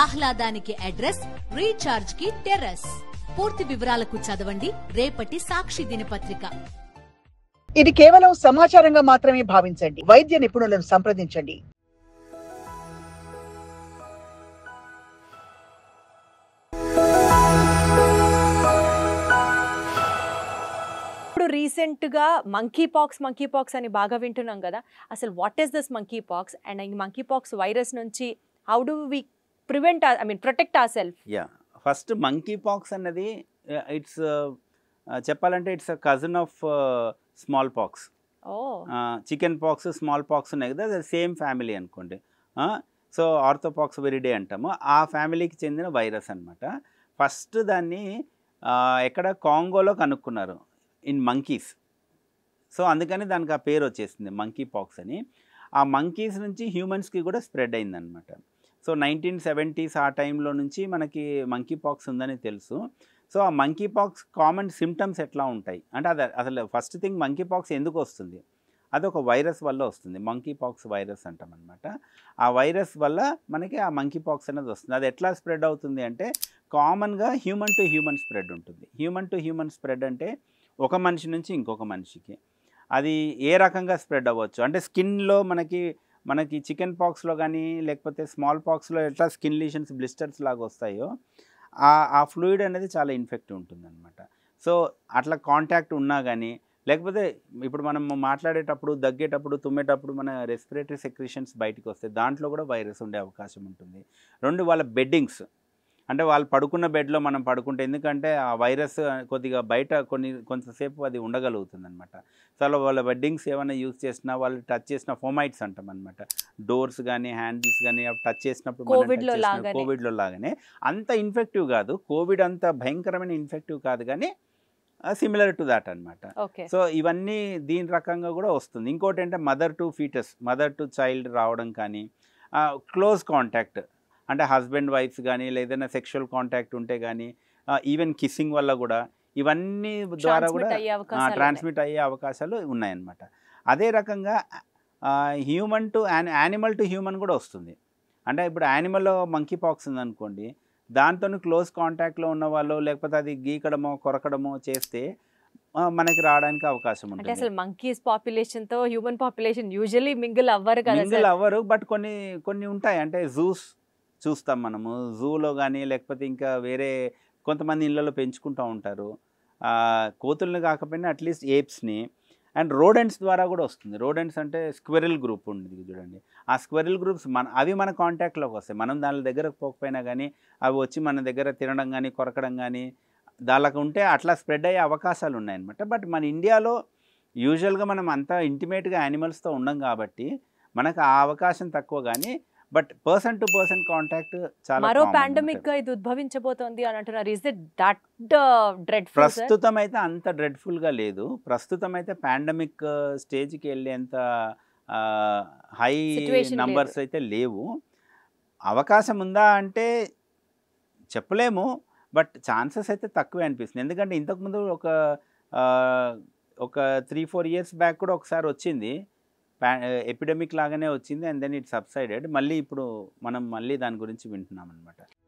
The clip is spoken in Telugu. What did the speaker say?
ఆహ్లాదానికి అడ్రస్ రీఛార్జ్ కి టెర్రస్ పూర్తి వివరాలకు చదవండి రేపటి సాక్షి దినపత్రిక ఇది కేవలం సమాచారంగా మాత్రమే భావించండి వైద్య నిపుణులను సంప్రదించండి ఇప్పుడు రీసెంట్గా మంకీ పాక్స్ మంకీ పాక్స్ అని బాగా వింటున్నాం కదా అసలు what is this monkeypox and ఈ మంకీ పాక్స్ వైరస్ నుంచి how do we prevent I mean protect our self యా ఫస్ట్ మంకీ పాక్స్ అన్నది ఇట్స్ uh, uh, uh, చెప్పాలంటే it's a cousin of smallpox chickenpox smallpox ఉన్నాయి కదా సేమ్ ఫ్యామిలీ అనుకోండి సో ఆర్థోపాక్స్ వెరిడే అంటాము ఆ ఫ్యామిలీకి చెందిన వైరస్ అనమాట ఫస్ట్ దాన్ని ఎక్కడ కాంగోలో కనుక్కున్నారు ఇన్ మంకీస్ సో అందుకని దానికి ఆ పేరు వచ్చేసింది మంకీ పాక్స్ అని ఆ మంకీస్ నుంచి హ్యూమన్స్కి కూడా స్ప్రెడ్ అయిందనమాట సో నైన్టీన్ సెవెంటీస్ ఆ టైంలో నుంచి మనకి మంకీ పాక్స్ ఉందని తెలుసు సో ఆ మంకీ పాక్స్ కామన్ సిమ్టమ్స్ ఎట్లా ఉంటాయి అంటే అది అసలు ఫస్ట్ థింగ్ మంకీ పాక్స్ ఎందుకు వస్తుంది అది ఒక వైరస్ వల్ల వస్తుంది మంకీ పాక్స్ వైరస్ అంటాం అనమాట ఆ వైరస్ వల్ల మనకి ఆ మంకీ పాక్స్ అనేది వస్తుంది అది ఎట్లా స్ప్రెడ్ అవుతుంది అంటే కామన్గా హ్యూమన్ టు హ్యూమన్ స్ప్రెడ్ ఉంటుంది హ్యూమన్ టు హ్యూమన్ స్ప్రెడ్ అంటే ఒక మనిషి నుంచి ఇంకొక మనిషికి అది ఏ రకంగా స్ప్రెడ్ అవ్వచ్చు అంటే స్కిన్లో మనకి మనకి చికెన్ పాక్స్లో కానీ లేకపోతే స్మాల్ పాక్స్లో ఎట్లా స్కిన్ లీషన్స్ బ్లిస్టర్స్ లాగా వస్తాయో ఆ ఫ్లూయిడ్ అనేది చాలా ఇన్ఫెక్ట్ ఉంటుందన్నమాట సో అట్లా కాంటాక్ట్ ఉన్నా కానీ లేకపోతే ఇప్పుడు మనం మాట్లాడేటప్పుడు దగ్గేటప్పుడు తుమ్మేటప్పుడు మన రెస్పిరేటరీ సెక్రిషన్స్ బయటకు వస్తే దాంట్లో కూడా వైరస్ ఉండే అవకాశం ఉంటుంది రెండు వాళ్ళ బెడ్డింగ్స్ అంటే వాళ్ళు పడుకున్న బెడ్లో మనం పడుకుంటే ఎందుకంటే ఆ వైరస్ కొద్దిగా బయట కొన్ని కొంతసేపు అది ఉండగలుగుతుంది అనమాట చాలా వాళ్ళ వెడ్డింగ్స్ ఏమైనా యూజ్ చేసినా వాళ్ళు టచ్ చేసిన ఫోమైట్స్ అంటాం అనమాట డోర్స్ కానీ హ్యాండిల్స్ కానీ టచ్ చేసినప్పుడు కోవిడ్లో లాగానే అంత ఇన్ఫెక్టివ్ కాదు కోవిడ్ అంత భయంకరమైన ఇన్ఫెక్టివ్ కాదు కానీ సిమిలర్ టు దాట్ అనమాట సో ఇవన్నీ దీని రకంగా కూడా వస్తుంది ఇంకోటి అంటే mother to foetus mother to child రావడం కానీ క్లోజ్ కాంటాక్ట్ అంటే హస్బెండ్ వైఫ్స్ కానీ లేదైనా సెక్షువల్ కాంటాక్ట్ ఉంటే కానీ ఈవెన్ కిస్సింగ్ వల్ల కూడా ఇవన్నీ ద్వారా కూడా ట్రాన్స్మిట్ అయ్యే అవకాశాలు ఉన్నాయన్నమాట అదే రకంగా human to animal to human కూడా వస్తుంది అంటే ఇప్పుడు యానిమల్లో మంకీ పాక్స్ ఉందనుకోండి దాంతో క్లోజ్ కాంటాక్ట్లో ఉన్న వాళ్ళు లేకపోతే అది గీకడమో కొరకడమో చేస్తే మనకి రావడానికి అవకాశం ఉంటుంది అసలు మంకీస్ పాపులేషన్ తో హ్యూమన్ పాపులేషన్ యూజువలీ మింగిల్ అవ్వరు కదా మింగిల్ అవ్వరు బట్ కొన్ని కొన్ని ఉంటాయి అంటే జూస్ చూస్తాం మనము జూలో కానీ లేకపోతే ఇంకా వేరే కొంతమంది ఇళ్ళలో పెంచుకుంటూ ఉంటారు కోతుల్ని కాకపోయినా అట్లీస్ట్ ఏప్స్ని అండ్ రోడెంట్స్ ద్వారా కూడా వస్తుంది రోడెంట్స్ అంటే స్క్వెరిల్ గ్రూప్ ఉంది చూడండి ఆ స్క్వెరిల్ గ్రూప్స్ మన అవి మన కాంటాక్ట్లోకి వస్తాయి మనం దాని దగ్గరకు పోకపోయినా కానీ అవి వచ్చి మన దగ్గర తినడం కానీ కొరకడం కానీ దానికి ఉంటే అట్లా స్ప్రెడ్ అయ్యే అవకాశాలు ఉన్నాయన్నమాట బట్ మన ఇండియాలో యూజువల్గా మనం అంత ఇంటిమేట్గా యానిమల్స్తో ఉండం కాబట్టి మనకు ఆ అవకాశం తక్కువ కానీ but person to person contact చాలా మరో పాండమిక్ గా ఇది ఉద్భవించబోతోంది అని అంటున్నారు ఇస్ ఇట్ దట్ డ్రెడ్ఫుల్ ప్రస్తుతం అయితే అంత డ్రెడ్ఫుల్ గా లేదు ప్రస్తుతం అయితే పాండమిక్ స్టేజ్ కి వెళ్ళేంత హై uh, నంబర్స్ అయితే లేవు అవకాశం ఉందా అంటే చెప్పలేము బట్ ఛాన్సెస్ అయితే తక్కువే అనిపిస్తుంది ఎందుకంటే ఇంతకుముందు ఒక uh, ఒక త్రీ ఫోర్ ఇయర్స్ బ్యాక్ కూడా ఒకసారి వచ్చింది ఎపిడమిక్ లాగానే వచ్చింది అండ్ దెన్ ఇట్ సబ్సైడెడ్ మళ్ళీ ఇప్పుడు మనం మళ్ళీ దాని గురించి వింటున్నాం అనమాట